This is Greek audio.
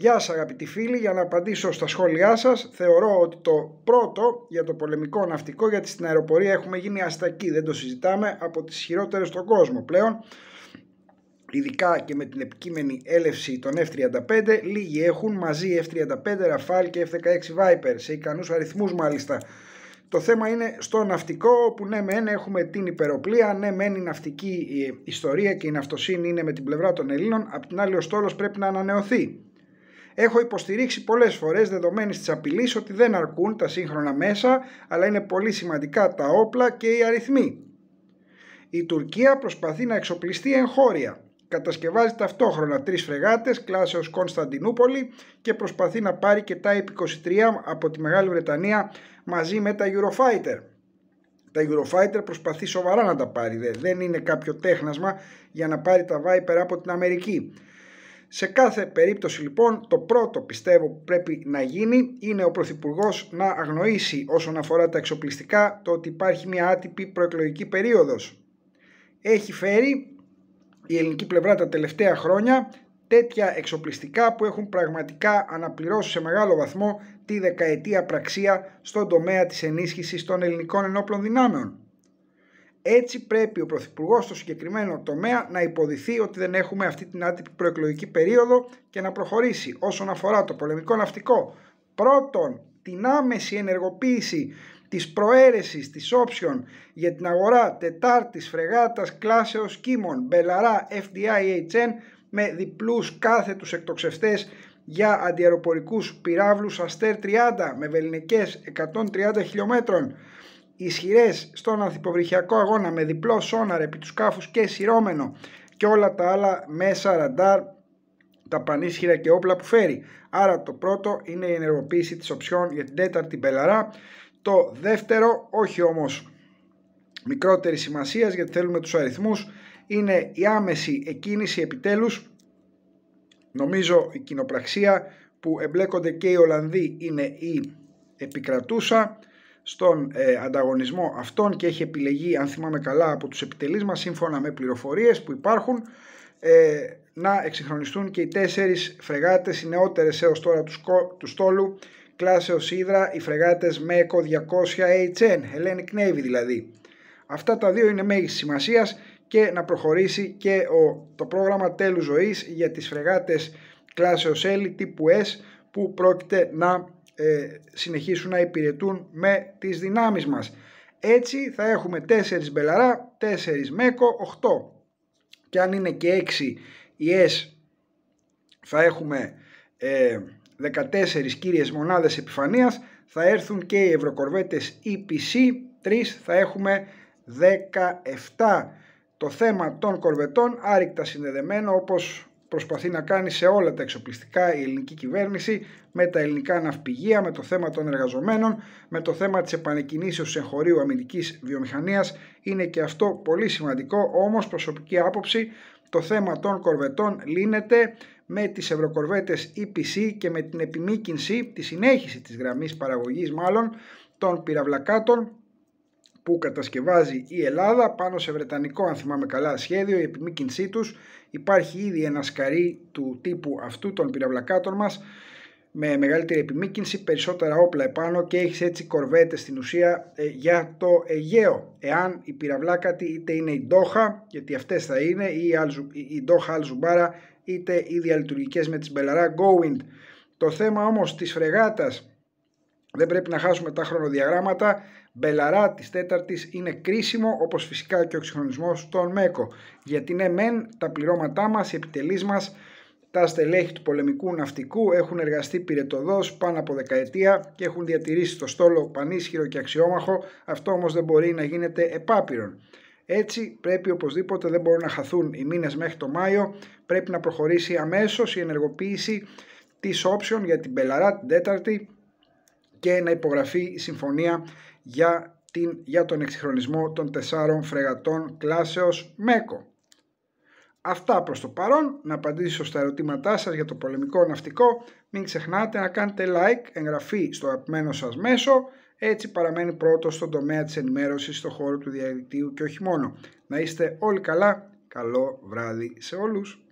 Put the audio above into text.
Γεια σας αγαπητοί φίλοι, για να απαντήσω στα σχόλιά σας θεωρώ ότι το πρώτο για το πολεμικό ναυτικό γιατί στην αεροπορία έχουμε γίνει αστακή, δεν το συζητάμε από τις χειρότερες στον κόσμο πλέον ειδικά και με την επικείμενη έλευση των F-35 λίγοι έχουν μαζί F-35, Rafale και F-16 Viper σε ικανούς αριθμούς μάλιστα το θέμα είναι στο ναυτικό όπου ναι μεν έχουμε την υπεροπλία, ναι μεν η ναυτική ε, ιστορία και η ναυτοσύνη είναι με την πλευρά των Ελλήνων, απ' την άλλη ο στόλος πρέπει να ανανεωθεί. Έχω υποστηρίξει πολλές φορές δεδομένες της απειλής ότι δεν αρκούν τα σύγχρονα μέσα, αλλά είναι πολύ σημαντικά τα όπλα και οι αριθμοί. Η Τουρκία προσπαθεί να εξοπλιστεί εγχώρια. Κατασκευάζει ταυτόχρονα τρεις φρεγάτες κλάσεως Κωνσταντινούπολη και προσπαθεί να πάρει και τα 23 από τη Μεγάλη Βρετανία μαζί με τα Eurofighter. Τα Eurofighter προσπαθεί σοβαρά να τα πάρει, δε. δεν είναι κάποιο τέχνασμα για να πάρει τα Viper από την Αμερική. Σε κάθε περίπτωση λοιπόν το πρώτο πιστεύω που πρέπει να γίνει είναι ο Πρωθυπουργός να αγνοήσει όσον αφορά τα εξοπλιστικά το ότι υπάρχει μια άτυπη προεκλογική περίοδος. Έχει φέρει η ελληνική πλευρά τα τελευταία χρόνια τέτοια εξοπλιστικά που έχουν πραγματικά αναπληρώσει σε μεγάλο βαθμό τη δεκαετία πραξία στον τομέα της ενίσχυσης των ελληνικών ενόπλων δυνάμεων. Έτσι πρέπει ο Πρωθυπουργός στο συγκεκριμένο τομέα να υποδηθεί ότι δεν έχουμε αυτή την άτυπη προεκλογική περίοδο και να προχωρήσει όσον αφορά το πολεμικό ναυτικό. Πρώτον, την άμεση ενεργοποίηση της προαίρεσης της όψιων για την αγορά τετάρτης φρεγάτας κλάσεως κίμων Μπελαρά FDIHN με διπλούς κάθετους εκτοξευτές για αντιαεροπορικούς πυράβλους Αστέρ 30 με βεληνικές 130 χιλιόμετρων ισχυρές στον ανθυποβρυχιακό αγώνα με διπλό σόναρ επί τους σκάφους και σειρώμενο και όλα τα άλλα μέσα ραντάρ τα πανίσχυρα και όπλα που φέρει. Άρα το πρώτο είναι η ενεργοποίηση της οψιών για την τέταρτη μπελαρά. Το δεύτερο, όχι όμως μικρότερη σημασίας γιατί θέλουμε τους αριθμούς, είναι η άμεση εκκίνηση επιτέλους. Νομίζω η κοινοπραξία που εμπλέκονται και οι Ολλανδοί είναι η επικρατούσα στον ε, ανταγωνισμό αυτών και έχει επιλεγεί αν θυμάμαι καλά από τους επιτελείς μας σύμφωνα με πληροφορίες που υπάρχουν ε, να εξυγχρονιστούν και οι τέσσερις φρεγάτες οι νεότερες έως τώρα του, του στόλου κλάσεως Ήδρα, οι φρεγάτες ΜΕΚΟ 200 HN, Ελένη Navy δηλαδή. Αυτά τα δύο είναι μέγιστης σημασίας και να προχωρήσει και ο, το πρόγραμμα τέλους ζωής για τις φρεγάτες κλάσεως L τύπου S που πρόκειται να ε, συνεχίσουν να υπηρετούν με τις δυνάμεις μας. Έτσι θα έχουμε 4 μπελαρά, 4 μέκο, 8. Και αν είναι και 6 οι θα έχουμε ε, 14 κύριες μονάδες επιφανείας, θα έρθουν και οι ευρωκορβέτες EPC, 3 θα έχουμε 17. Το θέμα των κορβετών άρρηκτα συνδεδεμένο όπως προσπαθεί να κάνει σε όλα τα εξοπλιστικά η ελληνική κυβέρνηση με τα ελληνικά ναυπηγεία, με το θέμα των εργαζομένων, με το θέμα της επανεκκινήσεως του εγχωρίου αμυντικής βιομηχανίας. Είναι και αυτό πολύ σημαντικό, όμως προσωπική άποψη το θέμα των κορβετών λύνεται με τις ευρωκορβέτες EPC και με την επιμήκυνση, τη συνέχιση της γραμμής παραγωγής μάλλον, των πυραυλακάτων που κατασκευάζει η Ελλάδα πάνω σε βρετανικό, αν θυμάμαι καλά, σχέδιο. Η επιμήκυνσή τους υπάρχει ήδη ένα σκαρί του τύπου αυτού των πυραυλακάτων μας με μεγαλύτερη επιμήκυνση, περισσότερα όπλα επάνω και έχεις έτσι κορβέτες στην ουσία ε, για το Αιγαίο. Εάν η πυραυλάκατη είτε είναι η Ντόχα, γιατί αυτές θα είναι, ή η Ντόχα Αλζουμπάρα, είτε οι διαλειτουργικές με τις Μπελαρά Γκόουιντ. Το θέμα όμως της φρεγάτας δεν πρέπει να χάσουμε τα χρονοδιαγράμματα. Μπελαρά τη Τέταρτης είναι κρίσιμο, όπως φυσικά και ο εξυγχρονισμός των ΜΕΚΟ. Γιατί ναι, μεν τα πληρώματά μας, οι επιτελείς μας, τα στελέχη του πολεμικού ναυτικού έχουν εργαστεί πυρετοδός πάνω από δεκαετία και έχουν διατηρήσει το στόλο πανίσχυρο και αξιόμαχο. Αυτό όμως δεν μπορεί να γίνεται επάπειρον. Έτσι πρέπει οπωσδήποτε δεν μπορούν να χαθούν οι μήνες μέχρι το Μάιο. Πρέπει να προχωρήσει αμέσως, η ενεργοποίηση της όψεων για την Μπελαρά την Τέταρτη και να υπογραφεί η συμφωνία για, την, τον εξυγχρονισμό των τεσσάρων φρεγατών κλάσεως ΜΕΚΟ. Αυτά προς το παρόν, να απαντήσω στα ερωτήματά σας για το πολεμικό ναυτικό. Μην ξεχνάτε να κάνετε like, εγγραφή στο αγαπημένο σας μέσο, έτσι παραμένει πρώτος στον τομέα της ενημέρωσης στον χώρο του διαδικτύου και όχι μόνο. Να είστε όλοι καλά, καλό βράδυ σε όλους.